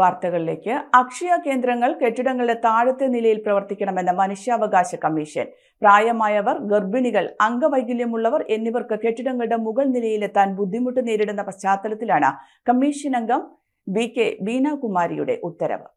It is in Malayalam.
വാർത്തകളിലേക്ക് അക്ഷയ കേന്ദ്രങ്ങൾ കെട്ടിടങ്ങളുടെ താഴത്തെ നിലയിൽ പ്രവർത്തിക്കണമെന്ന മനുഷ്യാവകാശ കമ്മീഷൻ പ്രായമായവർ ഗർഭിണികൾ അംഗവൈകല്യമുള്ളവർ എന്നിവർക്ക് കെട്ടിടങ്ങളുടെ മുകൾ നിലയിലെത്താൻ ബുദ്ധിമുട്ട് നേരിടുന്ന പശ്ചാത്തലത്തിലാണ് കമ്മീഷൻ അംഗം ബി കെ ബീനാകുമാരിയുടെ ഉത്തരവ്